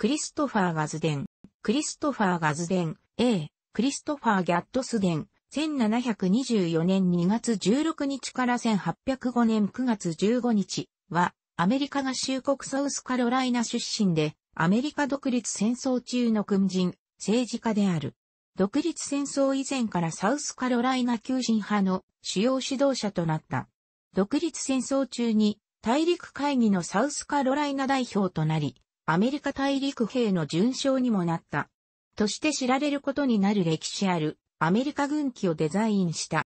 クリストファー・ガズデン、クリストファー・ガズデン、A、クリストファー・ギャットスデン、1724年2月16日から1805年9月15日は、アメリカ合衆国サウスカロライナ出身で、アメリカ独立戦争中の軍人、政治家である。独立戦争以前からサウスカロライナ求人派の主要指導者となった。独立戦争中に大陸会議のサウスカロライナ代表となり、アメリカ大陸兵の順将にもなった。として知られることになる歴史あるアメリカ軍機をデザインした。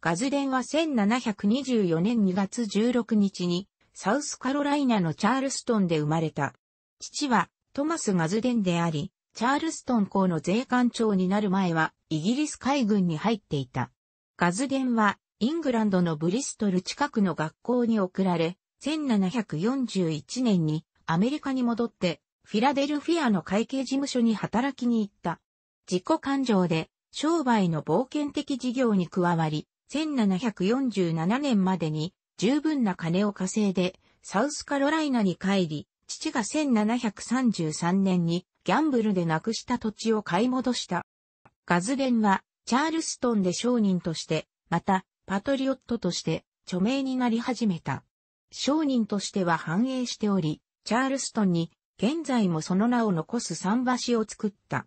ガズデンは1724年2月16日にサウスカロライナのチャールストンで生まれた。父はトマス・ガズデンであり、チャールストン校の税官長になる前はイギリス海軍に入っていた。ガズデンはイングランドのブリストル近くの学校に送られ、1741年にアメリカに戻って、フィラデルフィアの会計事務所に働きに行った。自己感情で商売の冒険的事業に加わり、1747年までに十分な金を稼いで、サウスカロライナに帰り、父が1733年にギャンブルでなくした土地を買い戻した。ガズレンはチャールストンで商人として、またパトリオットとして著名になり始めた。商人としては繁栄しており、チャールストンに、現在もその名を残す桟橋を作った。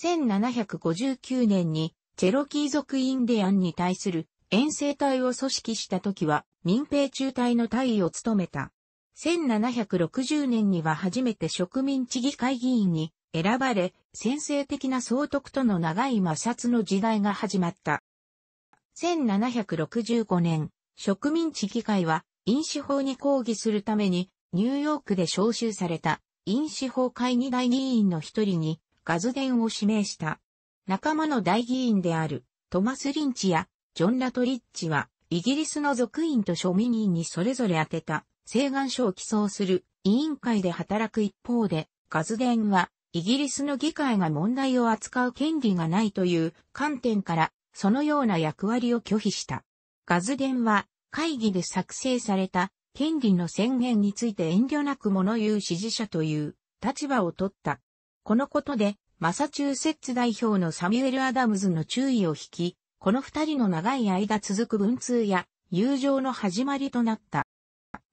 1759年に、チェロキー族インディアンに対する遠征隊を組織した時は民兵中隊の隊員を務めた。1760年には初めて植民地議会議員に選ばれ、先制的な総督との長い摩擦の時代が始まった。1765年、植民地議会は飲酒法に抗議するためにニューヨークで招集された、因酒法会議大議員の一人に、ガズデンを指名した。仲間の大議員である、トマス・リンチや、ジョン・ラトリッチは、イギリスの族員と庶民員にそれぞれ当てた、請願書を起草する委員会で働く一方で、ガズデンは、イギリスの議会が問題を扱う権利がないという観点から、そのような役割を拒否した。ガズデンは、会議で作成された権利の宣言について遠慮なく物言う支持者という立場を取った。このことで、マサチューセッツ代表のサミュエル・アダムズの注意を引き、この二人の長い間続く文通や友情の始まりとなった。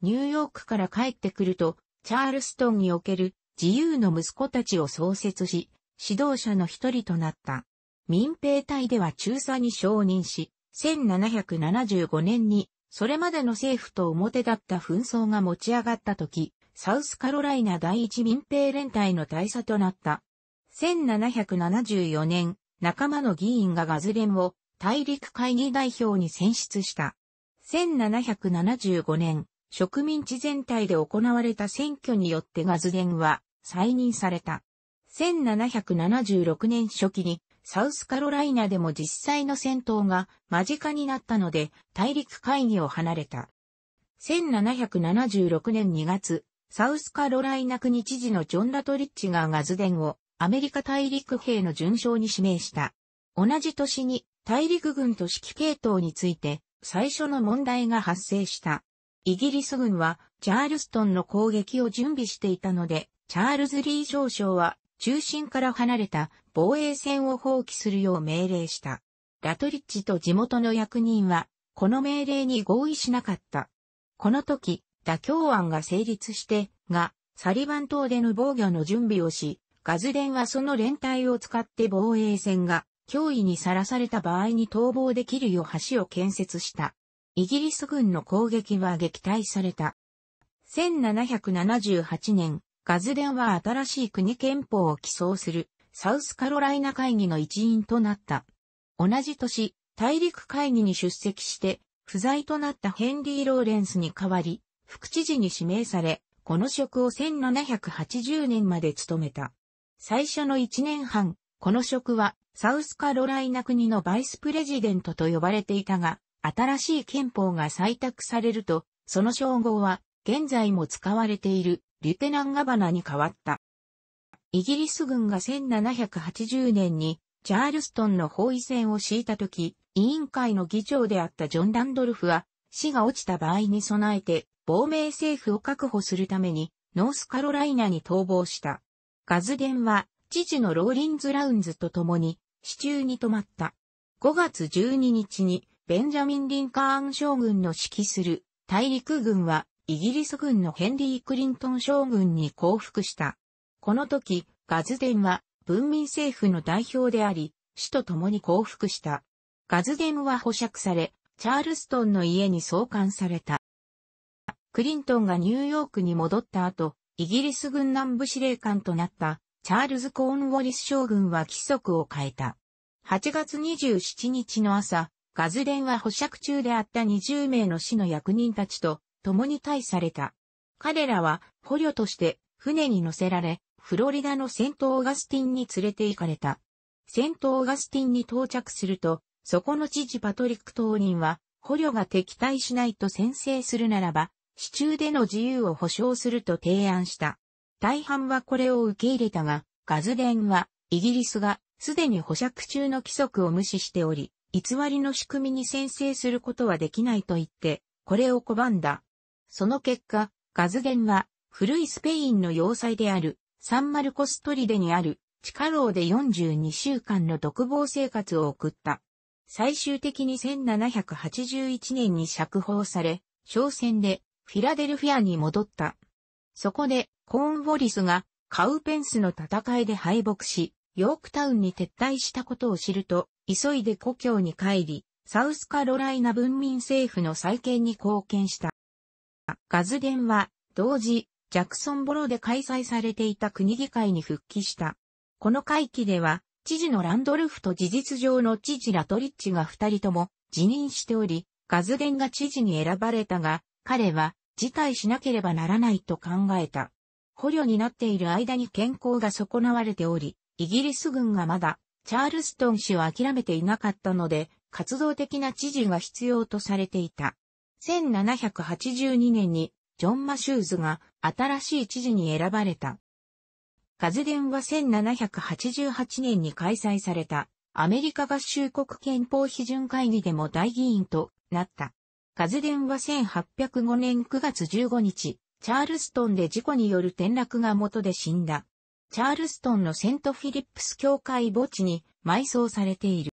ニューヨークから帰ってくると、チャールストンにおける自由の息子たちを創設し、指導者の一人となった。民兵隊では中佐に承認し、1775年にそれまでの政府と表だった紛争が持ち上がった時、サウスカロライナ第一民兵連隊の大佐となった。1774年、仲間の議員がガズレンを大陸会議代表に選出した。1775年、植民地全体で行われた選挙によってガズレンは再任された。1776年初期にサウスカロライナでも実際の戦闘が間近になったので、大陸会議を離れた。1776年2月、サウスカロライナ国知事のジョン・ラトリッチガーが図伝をアメリカ大陸兵の順将に指名した。同じ年に大陸軍と指揮系統について最初の問題が発生した。イギリス軍はチャールストンの攻撃を準備していたので、チャールズ・リー少将は中心から離れた防衛線を放棄するよう命令した。ラトリッチと地元の役人は、この命令に合意しなかった。この時、妥協案が成立して、が、サリバン島での防御の準備をし、ガズデンはその連帯を使って防衛線が脅威にさらされた場合に逃亡できるよう橋を建設した。イギリス軍の攻撃は撃退された。1778年、ガズデンは新しい国憲法を起草するサウスカロライナ会議の一員となった。同じ年、大陸会議に出席して不在となったヘンリー・ローレンスに代わり、副知事に指名され、この職を1780年まで務めた。最初の1年半、この職はサウスカロライナ国のバイスプレジデントと呼ばれていたが、新しい憲法が採択されると、その称号は現在も使われているリュテナンガバナに変わった。イギリス軍が1780年にチャールストンの包囲戦を敷いた時、委員会の議長であったジョン・ランドルフは、死が落ちた場合に備えて、亡命政府を確保するために、ノースカロライナに逃亡した。ガズデンは、父のローリンズ・ラウンズと共に、支柱に泊まった。5月12日に、ベンジャミン・リンカーン将軍の指揮する大陸軍はイギリス軍のヘンリー・クリントン将軍に降伏した。この時、ガズデンは文民政府の代表であり、死と共に降伏した。ガズデンは保釈され、チャールストンの家に送還された。クリントンがニューヨークに戻った後、イギリス軍南部司令官となったチャールズ・コーンウォリス将軍は規則を変えた。8月27日の朝、ガズデンは保釈中であった20名の死の役人たちと共に退された。彼らは捕虜として船に乗せられ、フロリダのセント・オーガスティンに連れて行かれた。セント・オーガスティンに到着すると、そこの知事パトリック当人は、捕虜が敵対しないと宣誓するならば、市中での自由を保障すると提案した。大半はこれを受け入れたが、ガズデンは、イギリスがすでに保釈中の規則を無視しており、偽りの仕組みに宣誓することはできないと言って、これを拒んだ。その結果、ガズデンは、古いスペインの要塞である、サンマルコストリデにある、地下牢で42週間の独房生活を送った。最終的に1781年に釈放され、商船でフィラデルフィアに戻った。そこで、コーンウォリスがカウペンスの戦いで敗北し、ヨークタウンに撤退したことを知ると、急いで故郷に帰り、サウスカロライナ文民政府の再建に貢献した。ガズデンは、同時、ジャクソンボロで開催されていた国議会に復帰した。この会期では、知事のランドルフと事実上の知事ラトリッチが二人とも辞任しており、ガズデンが知事に選ばれたが、彼は辞退しなければならないと考えた。捕虜になっている間に健康が損なわれており、イギリス軍がまだチャールストン氏を諦めていなかったので、活動的な知事が必要とされていた。1782年にジョン・マシューズが新しい知事に選ばれた。カズデンは1788年に開催されたアメリカ合衆国憲法批准会議でも大議員となった。カズデンは1805年9月15日、チャールストンで事故による転落が元で死んだ。チャールストンのセントフィリップス教会墓地に埋葬されている。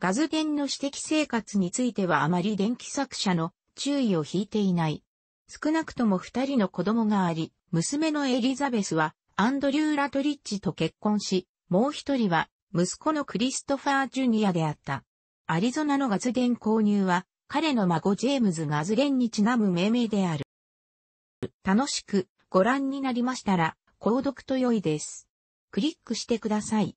ガズゲンの私的生活についてはあまり電気作者の注意を引いていない。少なくとも二人の子供があり、娘のエリザベスはアンドリュー・ラトリッチと結婚し、もう一人は息子のクリストファー・ジュニアであった。アリゾナのガズゲン購入は彼の孫ジェームズ・ガズゲンにちなむ命名である。楽しくご覧になりましたら、購読と良いです。クリックしてください。